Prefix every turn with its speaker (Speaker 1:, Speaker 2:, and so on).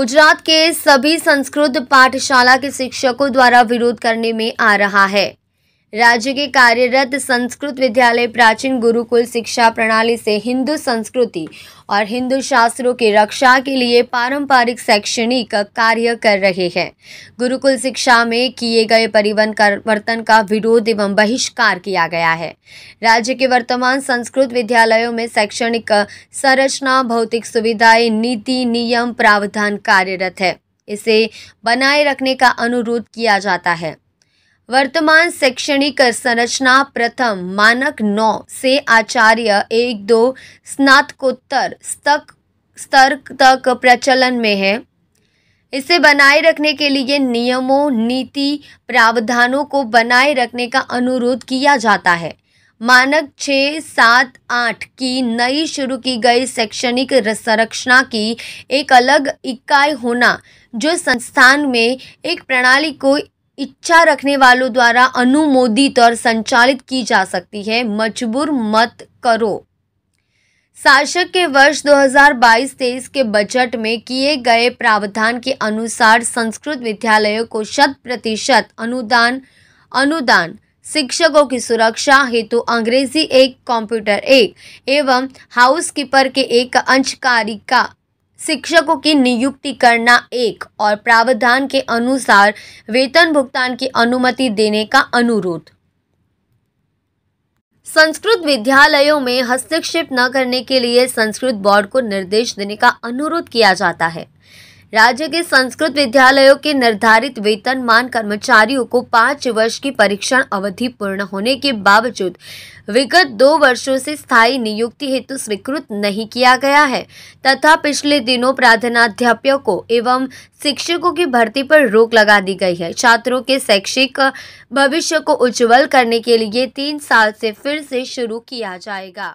Speaker 1: गुजरात के सभी संस्कृत पाठशाला के शिक्षकों द्वारा विरोध करने में आ रहा है राज्य के कार्यरत संस्कृत विद्यालय प्राचीन गुरुकुल शिक्षा प्रणाली से हिंदू संस्कृति और हिंदू शास्त्रों की रक्षा के लिए पारंपरिक शैक्षणिक कार्य कर रहे हैं गुरुकुल शिक्षा में किए गए परिवहन वर्तन का विरोध एवं बहिष्कार किया गया है राज्य के वर्तमान संस्कृत विद्यालयों में शैक्षणिक संरचना भौतिक सुविधाएं नीति नियम प्रावधान कार्यरत है इसे बनाए रखने का अनुरोध किया जाता है वर्तमान शैक्षणिक संरचना प्रथम मानक नौ से आचार्य एक दो स्नातकोत्तर तक स्तर तक प्रचलन में है इसे बनाए रखने के लिए नियमों नीति प्रावधानों को बनाए रखने का अनुरोध किया जाता है मानक छः सात आठ की नई शुरू की गई शैक्षणिक संरचना की एक अलग इकाई होना जो संस्थान में एक प्रणाली को इच्छा रखने वालों द्वारा अनुमोदित और संचालित की जा सकती है मजबूर मत करो शासक के वर्ष 2022-23 के बजट में किए गए प्रावधान के अनुसार संस्कृत विद्यालयों को शत प्रतिशत अनुदान अनुदान शिक्षकों की सुरक्षा हेतु अंग्रेजी एक कंप्यूटर एक एवं हाउसकीपर के एक अंशकारिका शिक्षकों की नियुक्ति करना एक और प्रावधान के अनुसार वेतन भुगतान की अनुमति देने का अनुरोध संस्कृत विद्यालयों में हस्तक्षेप न करने के लिए संस्कृत बोर्ड को निर्देश देने का अनुरोध किया जाता है राज्य के संस्कृत विद्यालयों के निर्धारित वेतनमान कर्मचारियों को पाँच वर्ष की परीक्षण अवधि पूर्ण होने के बावजूद विगत दो वर्षों से स्थायी नियुक्ति हेतु स्वीकृत नहीं किया गया है तथा पिछले दिनों प्राधानाध्यापकों एवं शिक्षकों की भर्ती पर रोक लगा दी गई है छात्रों के शैक्षिक भविष्य को उज्ज्वल करने के लिए तीन साल से फिर से शुरू किया जाएगा